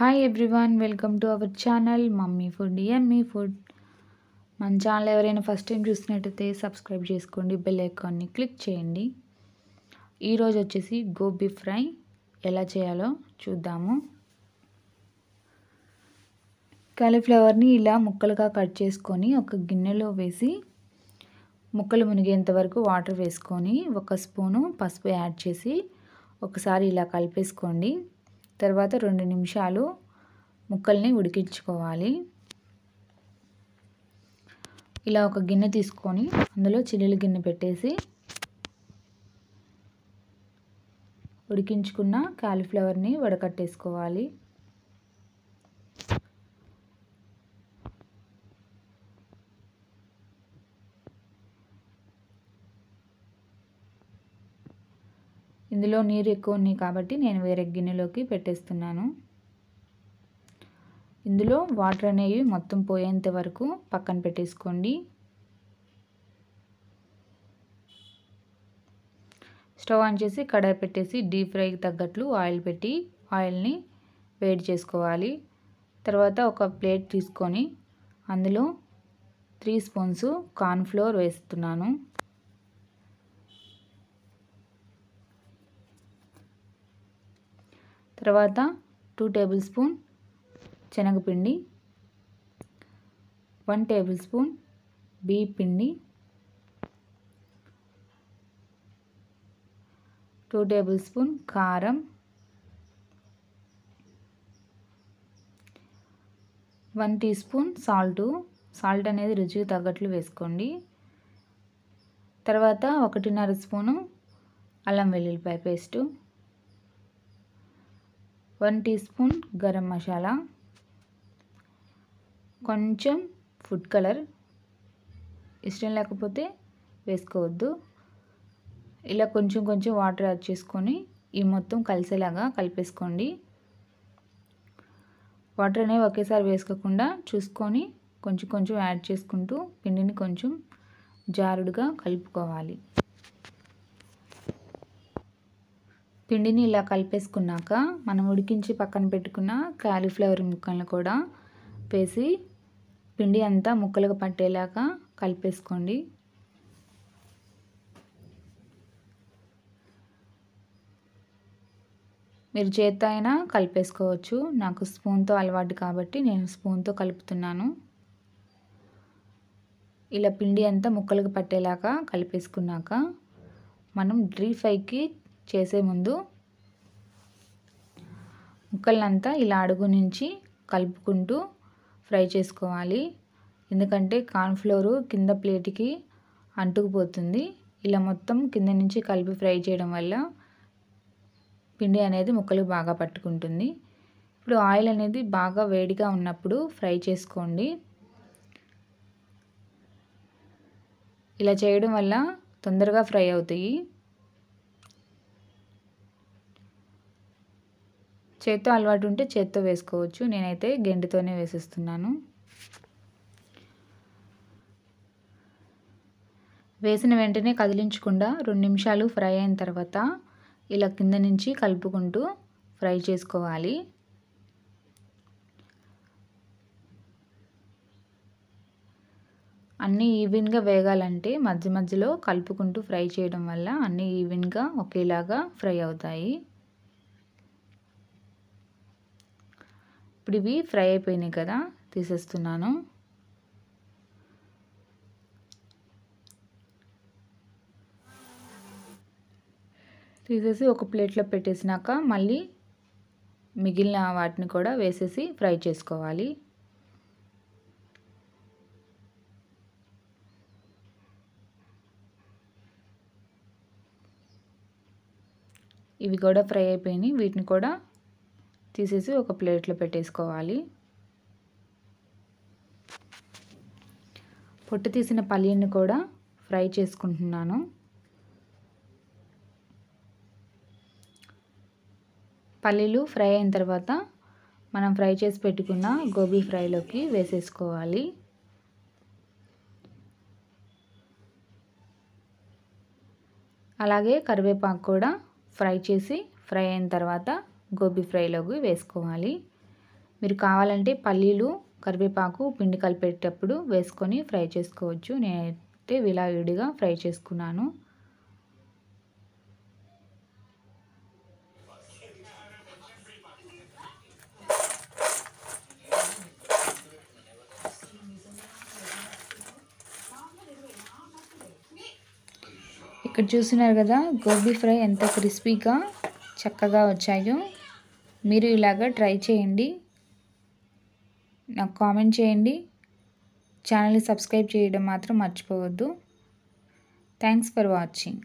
hi everyone welcome to our channel mummy food ఎమ్మీ food మన channel ఎవరైనా first time చూసినట్టయితే సబ్స్క్రైబ్ చేసుకోండి బెల్ ఐకాన్ని క్లిక్ చేయండి ఈరోజు వచ్చేసి గోబీ ఫ్రై ఎలా చేయాలో చూద్దాము కాలీఫ్లవర్ని ఇలా ముక్కలుగా కట్ చేసుకొని ఒక గిన్నెలో వేసి ముక్కలు మునిగేంత వరకు వాటర్ వేసుకొని ఒక స్పూను పసుపు యాడ్ చేసి ఒకసారి ఇలా కలిపేసుకోండి తర్వాత రెండు నిమిషాలు ముక్కల్ని ఉడికించుకోవాలి ఇలా ఒక గిన్నె తీసుకొని అందులో చిల్లుల గిన్నె పెట్టేసి ఉడికించుకున్న క్యాలీఫ్లవర్ని వడకట్టేసుకోవాలి ఇందులో నీరు ఎక్కువ ఉన్నాయి కాబట్టి నేను వేరే గిన్నెలోకి పెట్టేస్తున్నాను ఇందులో వాటర్ అనేవి మొత్తం పోయేంత వరకు పక్కన పెట్టేసుకోండి స్టవ్ ఆన్ చేసి కడాయి పెట్టేసి డీప్ ఫ్రైకి తగ్గట్లు ఆయిల్ పెట్టి ఆయిల్ని వేడి చేసుకోవాలి తర్వాత ఒక ప్లేట్ తీసుకొని అందులో త్రీ స్పూన్స్ కార్న్ఫ్లోర్ వేస్తున్నాను తర్వాత టూ టేబుల్ స్పూన్ శనగపిండి వన్ టేబుల్ స్పూన్ బీ పిండి టూ టేబుల్ స్పూన్ కారం one teaspoon salt salt అనేది రుచికి తగ్గట్లు వేసుకోండి తర్వాత ఒకటిన్నర స్పూను అల్లం వెల్లుల్లిపాయ paste one teaspoon garam masala కొంచెం ఫుడ్ కలర్ ఇష్టం లేకపోతే వేసుకోవద్దు ఇలా కొంచెం కొంచెం వాటర్ యాడ్ చేసుకొని ఈ మొత్తం కలిసేలాగా కలిపేసుకోండి వాటర్ అనేవి ఒకేసారి వేసుకోకుండా చూసుకొని కొంచెం కొంచెం యాడ్ చేసుకుంటూ పిండిని కొంచెం జారుడుగా కలుపుకోవాలి పిండిని ఇలా కలిపేసుకున్నాక మనం ఉడికించి పక్కన పెట్టుకున్న క్యాలీఫ్లవర్ ముక్కలను కూడా వేసి పిండి అంతా ముక్కలుగా పట్టేలాగా కలిపేసుకోండి మీరు చేత అయినా కలిపేసుకోవచ్చు నాకు స్పూన్తో అలవాటు కాబట్టి నేను స్పూన్తో కలుపుతున్నాను ఇలా పిండి అంతా ముక్కలకు పట్టేలాగా కలిపేసుకున్నాక మనం డ్రీ ఫ్రైకి చేసే ముందు ముక్కలంతా ఇలా అడుగు నుంచి కలుపుకుంటూ ఫ్రై చేసుకోవాలి ఎందుకంటే కార్న్ఫ్లోరు కింద ప్లేట్కి అంటుకుపోతుంది ఇలా మొత్తం కింద నుంచి కలిపి ఫ్రై చేయడం వల్ల పిండి అనేది ముక్కలు బాగా పట్టుకుంటుంది ఇప్పుడు ఆయిల్ అనేది బాగా వేడిగా ఉన్నప్పుడు ఫ్రై చేసుకోండి ఇలా చేయడం వల్ల తొందరగా ఫ్రై అవుతాయి చేత్తో అలవాటు ఉంటే చేత్తో వేసుకోవచ్చు నేనైతే గెంటితోనే వేసిస్తున్నాను వేసిన వెంటనే కదిలించకుండా రెండు నిమిషాలు ఫ్రై అయిన తర్వాత ఇలా కింద నుంచి కలుపుకుంటూ ఫ్రై చేసుకోవాలి అన్నీ ఈవెన్గా వేగాలంటే మధ్య మధ్యలో కలుపుకుంటూ ఫ్రై చేయడం వల్ల అన్నీ ఈవెన్గా ఒకేలాగా ఫ్రై అవుతాయి ఇప్పుడు ఇవి ఫ్రై అయిపోయినాయి కదా తీసేస్తున్నాను తీసేసి ఒక ప్లేట్లో పెట్టేసినాక మళ్ళీ మిగిలిన వాటిని కూడా వేసేసి ఫ్రై చేసుకోవాలి ఇవి కూడా ఫ్రై అయిపోయినాయి వీటిని కూడా తీసేసి ఒక ప్లేట్లో పెట్టేసుకోవాలి పొట్టు తీసిన పల్లీని కూడా ఫ్రై చేసుకుంటున్నాను పల్లీలు ఫ్రై అయిన తర్వాత మనం ఫ్రై చేసి పెట్టుకున్న గోబీ ఫ్రైలోకి వేసేసుకోవాలి అలాగే కరివేపాకు కూడా ఫ్రై చేసి ఫ్రై అయిన తర్వాత గోబీ ఫ్రైలోకి వేసుకోవాలి మీరు కావాలంటే పల్లీలు కరివేపాకు పిండి కలిపేటప్పుడు వేసుకొని ఫ్రై చేసుకోవచ్చు నేనైతే విలావిడిగా ఫ్రై చేసుకున్నాను ఇక్కడ చూస్తున్నారు కదా గోబీ ఫ్రై ఎంత క్రిస్పీగా చక్కగా వచ్చాయో మీరు ఇలాగ ట్రై చేయండి నాకు కామెంట్ చేయండి ఛానల్ని సబ్స్క్రైబ్ చేయడం మాత్రం మర్చిపోవద్దు థ్యాంక్స్ ఫర్ వాచింగ్